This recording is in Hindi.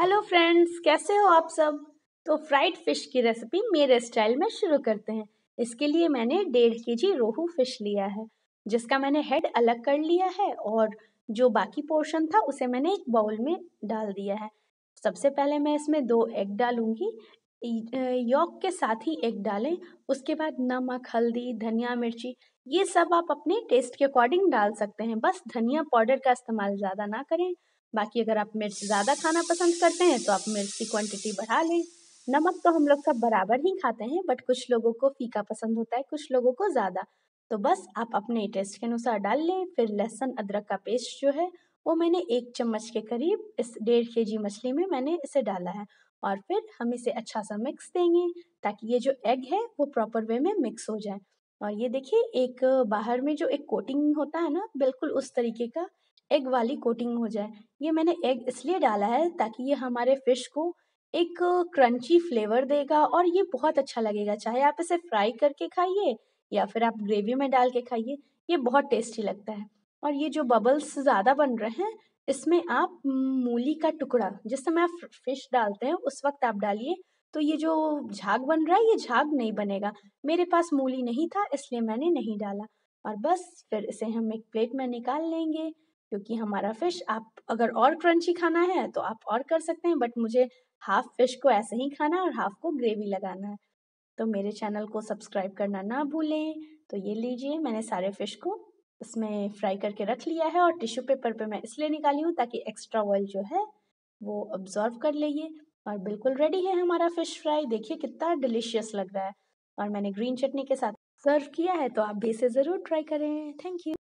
हेलो फ्रेंड्स कैसे हो आप सब तो फ्राइड फिश की रेसिपी मेरे स्टाइल में शुरू करते हैं इसके लिए मैंने डेढ़ के जी रोहू फिश लिया है जिसका मैंने हेड अलग कर लिया है और जो बाकी पोर्शन था उसे मैंने एक बाउल में डाल दिया है सबसे पहले मैं इसमें दो एग डालूंगी योक के साथ ही एग डालें उसके बाद नमक हल्दी धनिया मिर्ची ये सब आप अपने टेस्ट के अकॉर्डिंग डाल सकते हैं बस धनिया पाउडर का इस्तेमाल ज़्यादा ना करें बाकी अगर आप मिर्च ज़्यादा खाना पसंद करते हैं तो आप मिर्च की क्वांटिटी बढ़ा लें नमक तो हम लोग सब बराबर ही खाते हैं बट कुछ लोगों को फीका पसंद होता है कुछ लोगों को ज़्यादा तो बस आप अपने टेस्ट के अनुसार डाल लें फिर लहसुन अदरक का पेस्ट जो है वो मैंने एक चम्मच के करीब इस डेढ़ के जी मछली में मैंने इसे डाला है और फिर हम इसे अच्छा सा मिक्स देंगे ताकि ये जो एग है वो प्रॉपर वे में मिक्स हो जाए और ये देखिए एक बाहर में जो एक कोटिंग होता है ना बिल्कुल उस तरीके का एग वाली कोटिंग हो जाए ये मैंने एग इसलिए डाला है ताकि ये हमारे फिश को एक क्रंची फ्लेवर देगा और ये बहुत अच्छा लगेगा चाहे आप इसे फ्राई करके खाइए या फिर आप ग्रेवी में डाल के खाइए ये बहुत टेस्टी लगता है और ये जो बबल्स ज़्यादा बन रहे हैं इसमें आप मूली का टुकड़ा जिस समय आप फिश डालते हैं उस वक्त आप डालिए तो ये जो झाग बन रहा है ये झाग नहीं बनेगा मेरे पास मूली नहीं था इसलिए मैंने नहीं डाला और बस फिर इसे हम एक प्लेट में निकाल लेंगे क्योंकि हमारा फिश आप अगर और क्रंची खाना है तो आप और कर सकते हैं बट मुझे हाफ फिश को ऐसे ही खाना है और हाफ को ग्रेवी लगाना है तो मेरे चैनल को सब्सक्राइब करना ना भूलें तो ये लीजिए मैंने सारे फिश को इसमें फ्राई करके रख लिया है और टिश्यू पेपर पे मैं इसलिए निकाली हूँ ताकि एक्स्ट्रा ऑयल जो है वो ऑब्जॉर्व कर लीजिए और बिल्कुल रेडी है हमारा फिश फ्राई देखिए कितना डिलीशियस लग रहा है और मैंने ग्रीन चटनी के साथ सर्व किया है तो आप भी इसे ज़रूर ट्राई करें थैंक यू